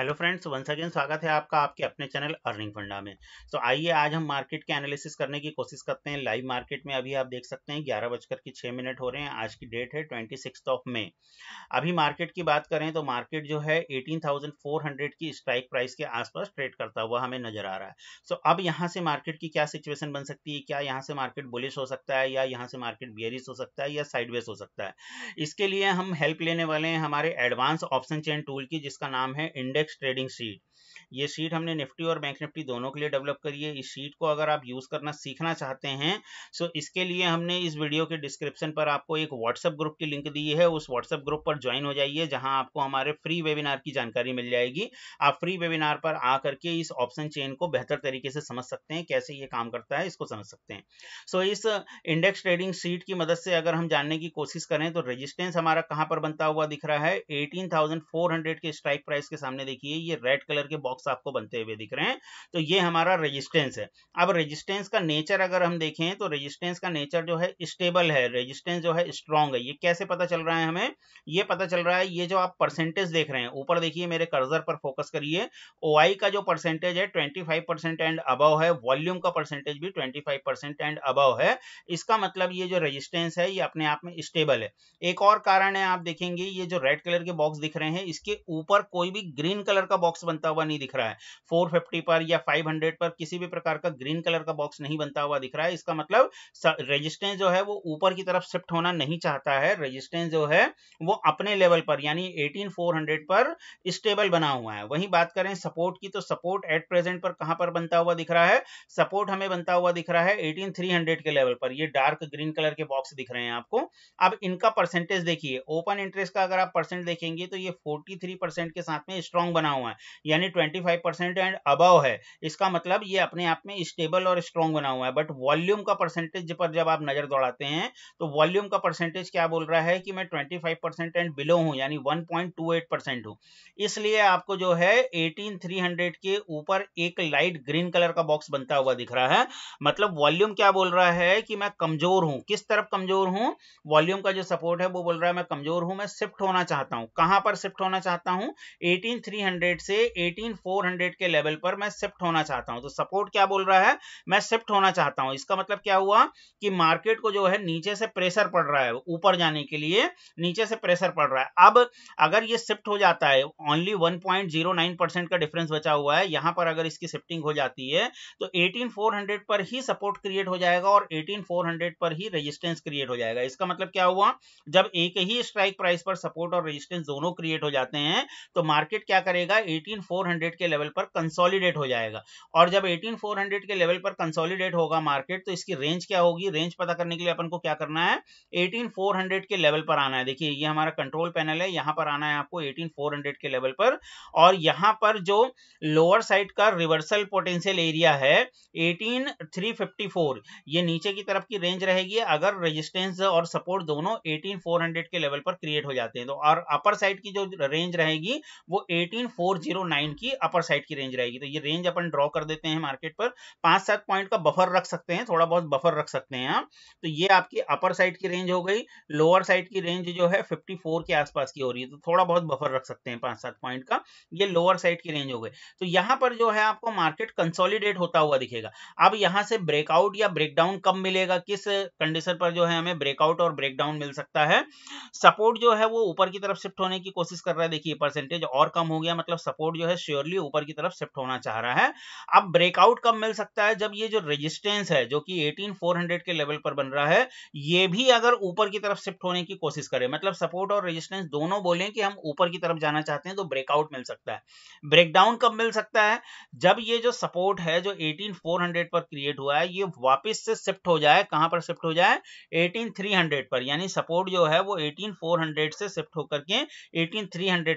hello friends once again स्वागत है आपका आपके अपने चैनल अर्निंग फंडा में तो so, आइए आज हम मार्केट के एनालिसिस करने की कोशिश करते हैं लाइव मार्केट में अभी आप देख सकते हैं ग्यारह बजकर के छः मिनट हो रहे हैं आज की डेट है ट्वेंटी सिक्स ऑफ मे अभी मार्केट की बात करें तो मार्केट जो है एटीन थाउजेंड फोर हंड्रेड की स्ट्राइक प्राइस के आसपास ट्रेड करता हुआ हमें नजर आ रहा है सो so, अब यहाँ से मार्केट की क्या सिचुएशन बन सकती है क्या यहाँ से मार्केट बुलिश हो सकता है या यहाँ से मार्केट बियरिस हो सकता है या साइडवेज हो सकता है इसके लिए हम हेल्प लेने वाले हैं हमारे एडवांस ऑप्शन चेन टूल की जिसका नाम है इंडेक्स trading sheet ये सीट हमने निफ्टी और बैंक निफ्टी दोनों के लिए डेवलप करी है इस सीट को अगर आप यूज़ करना सीखना चाहते हैं सो इसके लिए हमने इस वीडियो के डिस्क्रिप्शन पर आपको एक व्हाट्सएप ग्रुप की लिंक दी है उस व्हाट्सएप ग्रुप पर ज्वाइन हो जाइए जहां आपको हमारे फ्री वेबिनार की जानकारी मिल जाएगी आप फ्री वेबिनार पर आकर के इस ऑप्शन चेन को बेहतर तरीके से समझ सकते हैं कैसे ये काम करता है इसको समझ सकते हैं सो इस इंडेक्स ट्रेडिंग सीट की मदद से अगर हम जानने की कोशिश करें तो रजिस्टेंस हमारा कहाँ पर बनता हुआ दिख रहा है एटीन के स्ट्राइक प्राइस के सामने देखिए ये रेड कलर के बॉक्स स्लोप्स आपको बनते हुए दिख रहे हैं तो ये हमारा रेजिस्टेंस है अब रेजिस्टेंस का नेचर अगर हम देखें तो रेजिस्टेंस का नेचर जो है स्टेबल है रेजिस्टेंस जो है स्ट्रांग है ये कैसे पता चल रहा है हमें ये पता चल रहा है ये जो आप परसेंटेज देख रहे हैं ऊपर देखिए मेरे कर्जर पर फोकस करिए ओ का जो परसेंटेज है ट्वेंटी एंड अबव है वॉल्यूम का परसेंटेज भी ट्वेंटी एंड अबव है इसका मतलब ये जो रजिस्टेंस है ये अपने आप में स्टेबल है एक और कारण है आप देखेंगे ये जो रेड कलर के बॉक्स दिख रहे हैं इसके ऊपर कोई भी ग्रीन कलर का बॉक्स बनता हुआ नहीं दिख रहा है 450 पर या 500 पर किसी भी प्रकार का ग्रीन कलर का बॉक्स नहीं बनता हुआ दिख रहा है इसका मतलब रेजिस्टेंस जो है वो ऊपर की तरफ शिफ्ट होना नहीं चाहता है रेजिस्टेंस जो है वो अपने लेवल पर यानी 18400 पर स्टेबल बना हुआ है वहीं बात करें सपोर्ट की तो सपोर्ट एट प्रेजेंट पर कहां पर बनता हुआ दिख रहा है सपोर्ट हमें बनता हुआ दिख रहा है 18300 के लेवल पर ये डार्क ग्रीन कलर के बॉक्स दिख रहे हैं आपको अब इनका परसेंटेज देखिए ओपन इंटरेस्ट का अगर आप परसेंट देखेंगे तो ये 43 परसेंट के साथ में स्ट्रॉन्ग बना हुआ है यानी 20 फाइव परसेंट एंड अबव है इसका मतलब ये अपने आप में स्टेबल और स्ट्रॉन्ग बना हुआ है बट वॉल्यूम का परसेंटेज पर जब आप नजर दौड़ाते हैं तो वॉल्यूम का परसेंटेज क्या बोल रहा है कि मैं 25 फाइव परसेंट एंड बिलो हूँ यानी one point two eight percent हूँ इसलिए आपको जो है एटीन थ्री हंड्रेड के ऊपर एक लाइट ग्रीन कलर का बॉक्स बनता हुआ दिख रहा है मतलब वॉल्यूम क्या बोल रहा है कि मैं कमजोर हूँ किस तरफ कमजोर हूँ वॉल्यूम का जो सपोर्ट है वो बोल रहा है मैं कमजोर हूँ मैं शिफ्ट होना चाहता हूँ कहाँ पर शिफ्ट होना चाहता हूँ एटीन से एटीन 400 के लेवल पर मैं शिफ्ट होना चाहता हूं तो सपोर्ट क्या बोल रहा है मैं शिफ्ट होना चाहता हूं इसका मतलब क्या हुआ कि मार्केट को जो है नीचे से प्रेशर पड़ रहा है ऊपर जाने के लिए नीचे से प्रेशर पड़ रहा है अब अगर ये शिफ्ट हो जाता है ओनली 1.09% का डिफरेंस बचा हुआ है यहां पर अगर इसकी शिफ्टिंग हो जाती है तो 18400 पर ही सपोर्ट क्रिएट हो जाएगा और 18400 पर ही रेजिस्टेंस क्रिएट हो जाएगा इसका मतलब क्या हुआ जब एक ही स्ट्राइक प्राइस पर सपोर्ट और रेजिस्टेंस दोनों क्रिएट हो जाते हैं तो मार्केट क्या करेगा 18400 के लेवल पर कंसोलिडेट हो जाएगा और जब 18400 के लेवल पर कंसोलिडेट होगा मार्केट तो इसकी रेंज क्या होगी रेंज पता करने के लिए अपन को क्या करना है 18400 के लेवल पर आना है देखिए ये हमारा कंट्रोल पैनल है यहां पर आना है आपको 18400 के लेवल पर और यहां पर जो लोअर साइड का रिवर्सल पोटेंशियल एरिया है एटीन ये नीचे की तरफ की रेंज रहेगी अगर रजिस्टेंस और सपोर्ट दोनों एटीन के लेवल पर क्रिएट हो जाते हैं तो और अपर साइड की जो रेंज रहेगी वो 18409 की अपर साइड की रेंज रहेगी तो ये रेंज अपन ड्रॉ कर देते हैं मार्केट पर पांच सात पॉइंट का बफर रख सकते हैं थोड़ा बहुत बफर रख सकते हैं आप तो ये आपकी अपर साइड की रेंज हो गई लोअर साइड की रेंज जो है 54 के आसपास की हो रही है तो थोड़ा बहुत बफर रख सकते हैं पांच सात पॉइंट का ये लोअर साइड की रेंज हो गई तो यहाँ पर जो है आपको मार्केट कंसोलिडेट होता हुआ दिखेगा अब यहाँ से ब्रेकआउट या ब्रेकडाउन कब मिलेगा किस कंडीशन पर जो है हमें ब्रेकआउट और ब्रेकडाउन मिल सकता है सपोर्ट जो है वो ऊपर की तरफ शिफ्ट होने की कोशिश कर रहा है देखिए परसेंटेज और कम हो गया मतलब सपोर्ट जो है श्योरली क्लियरली ऊपर की तरफ शिफ्ट होना चाह रहा है अब ब्रेकआउट कब मिल सकता है जब ये जो रेजिस्टेंस है जो कि 18400 के लेवल पर बन रहा है ये भी अगर ऊपर की तरफ शिफ्ट होने की कोशिश करे मतलब सपोर्ट और रेजिस्टेंस दोनों बोले कि हम ऊपर की तरफ जाना चाहते हैं तो ब्रेकआउट मिल सकता है ब्रेकडाउन कब मिल सकता है जब ये जो सपोर्ट है जो एटीन पर क्रिएट हुआ है ये वापिस से शिफ्ट हो जाए कहां पर शिफ्ट हो जाए एटीन पर यानी सपोर्ट जो है वो एटीन से शिफ्ट होकर के एटीन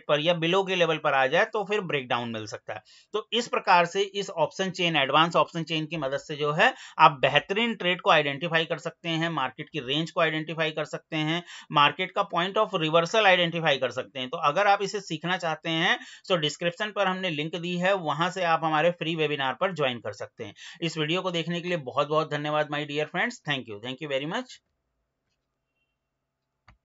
पर या बिलो के लेवल पर आ जाए तो फिर ब्रेकडाउन मिल मिल सकता है तो इस प्रकार से इस option chain advance option chain की मदद से जो है आप बेहतरीन ट्रेड को आइडेंटिफाई कर सकते हैं मार्केट की रेंज को आइडेंटिफाई कर सकते हैं मार्केट का पॉइंट ऑफ रिवर्सल आइडेंटिफाई कर सकते हैं तो अगर आप इसे सीखना चाहते हैं तो डिस्क्रिप्शन पर हमने लिंक दी है वहां से आप हमारे फ्री वेबिनार पर ज्वाइन कर सकते हैं इस वीडियो को देखने के लिए बहुत बहुत धन्यवाद my dear friends thank you thank you very much